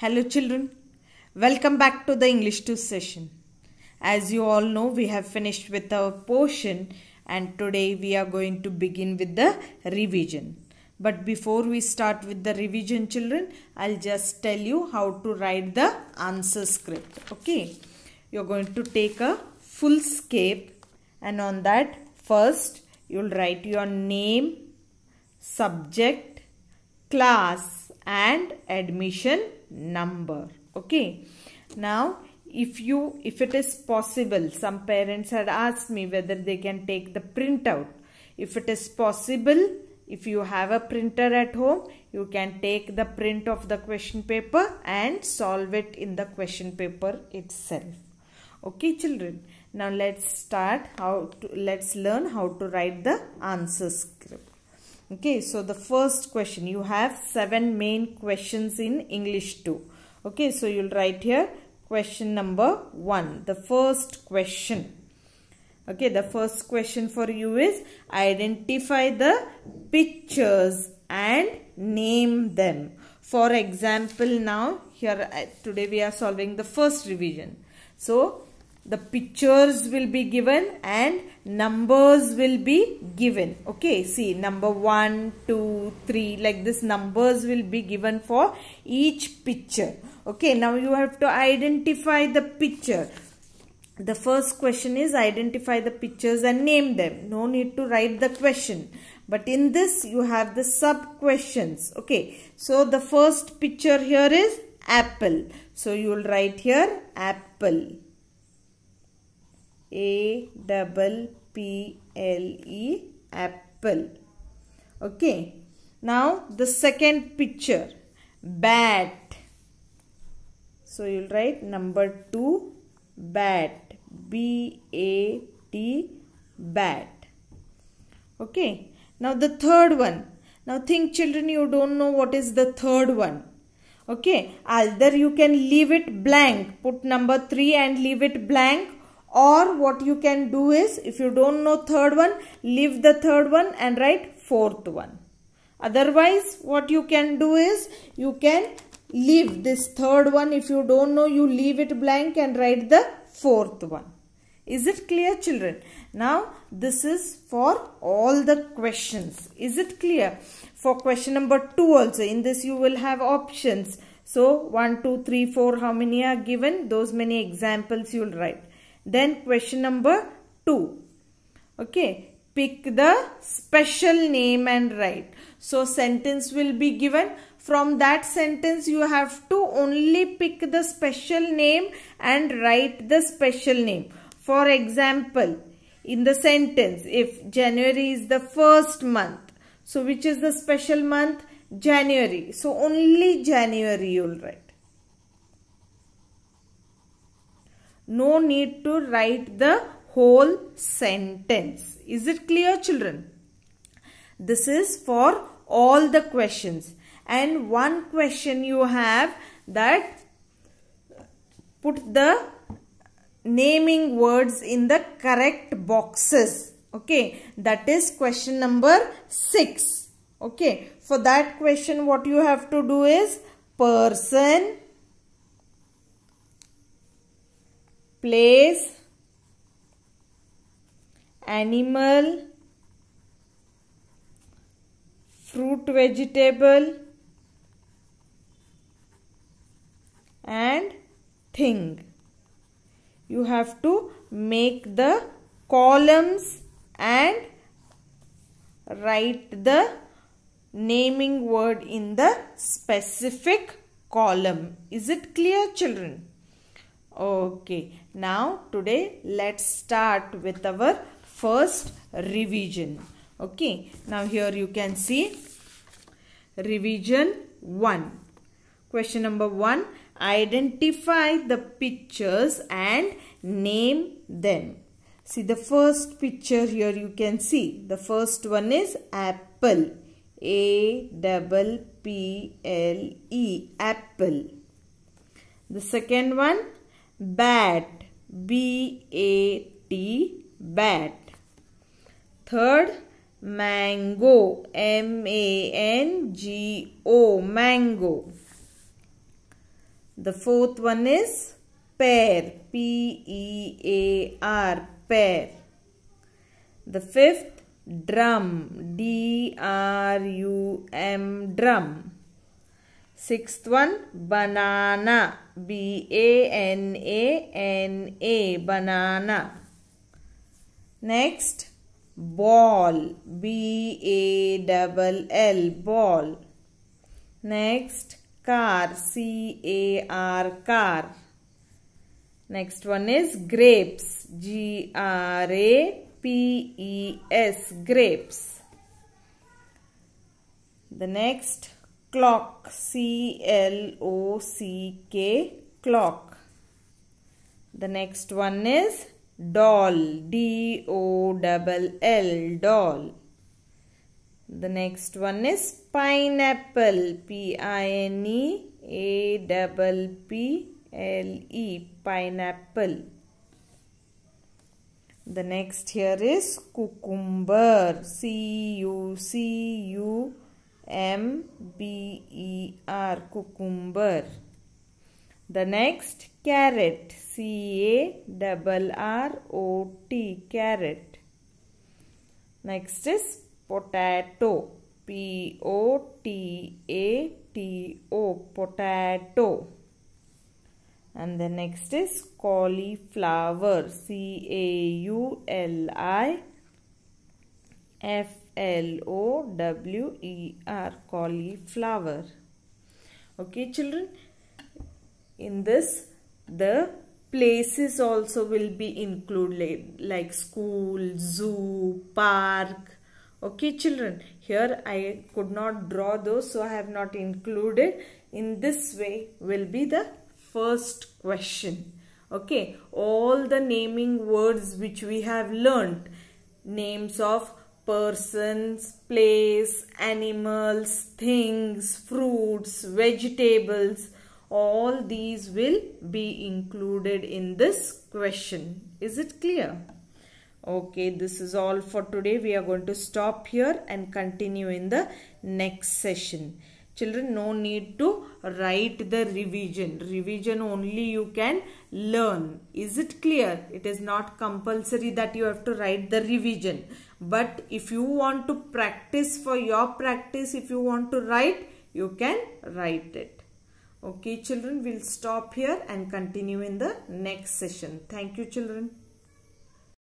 Hello children, welcome back to the English 2 session. As you all know, we have finished with our portion and today we are going to begin with the revision. But before we start with the revision children, I'll just tell you how to write the answer script. Okay, you're going to take a full scape and on that first you'll write your name, subject, class, and admission number okay now if you if it is possible some parents had asked me whether they can take the printout if it is possible if you have a printer at home you can take the print of the question paper and solve it in the question paper itself okay children now let's start how to let's learn how to write the answer script okay so the first question you have seven main questions in english too okay so you'll write here question number one the first question okay the first question for you is identify the pictures and name them for example now here uh, today we are solving the first revision so the pictures will be given and numbers will be given okay see number one, two, three, like this numbers will be given for each picture okay now you have to identify the picture the first question is identify the pictures and name them no need to write the question but in this you have the sub questions okay so the first picture here is apple so you will write here apple a double P L E apple. Okay. Now the second picture bat. So you'll write number 2 bat B A T bat. Okay. Now the third one. Now think children you don't know what is the third one. Okay. Either you can leave it blank. Put number 3 and leave it blank or what you can do is if you don't know third one leave the third one and write fourth one otherwise what you can do is you can leave this third one if you don't know you leave it blank and write the fourth one is it clear children now this is for all the questions is it clear for question number 2 also in this you will have options so 1 2 3 4 how many are given those many examples you'll write then question number 2. Okay. Pick the special name and write. So sentence will be given. From that sentence you have to only pick the special name and write the special name. For example, in the sentence, if January is the first month, so which is the special month? January. So only January you'll write. No need to write the whole sentence. Is it clear children? This is for all the questions. And one question you have that put the naming words in the correct boxes. Okay. That is question number 6. Okay. For that question what you have to do is person, place animal fruit vegetable and thing you have to make the columns and write the naming word in the specific column is it clear children Okay, now today let's start with our first revision. Okay, now here you can see revision 1. Question number 1. Identify the pictures and name them. See the first picture here you can see. The first one is apple. A double P L E apple. The second one bat b a t bat third mango m a n g o mango the fourth one is pear p e a r pear the fifth drum d r u m drum Sixth one, banana. B-A-N-A-N-A, banana. Next, ball. l ball. Next, car. C-A-R, car. Next one is grapes. G-R-A-P-E-S, grapes. The next clock C L O C K clock the next one is doll D O double L doll the next one is pineapple P I N E A double P L E pineapple the next here is cucumber C U C U M B E R cucumber. The next carrot C A double R O T carrot. Next is potato P O T A T O potato. And the next is cauliflower C A U L I F L O W E R cauliflower. Okay, children. In this, the places also will be included like school, zoo, park. Okay, children. Here I could not draw those, so I have not included. In this way will be the first question. Okay, all the naming words which we have learnt. Names of persons, place, animals, things, fruits, vegetables, all these will be included in this question. Is it clear? Okay, this is all for today. We are going to stop here and continue in the next session. Children, no need to write the revision. Revision only you can learn. Is it clear? It is not compulsory that you have to write the revision but if you want to practice for your practice if you want to write you can write it okay children we'll stop here and continue in the next session thank you children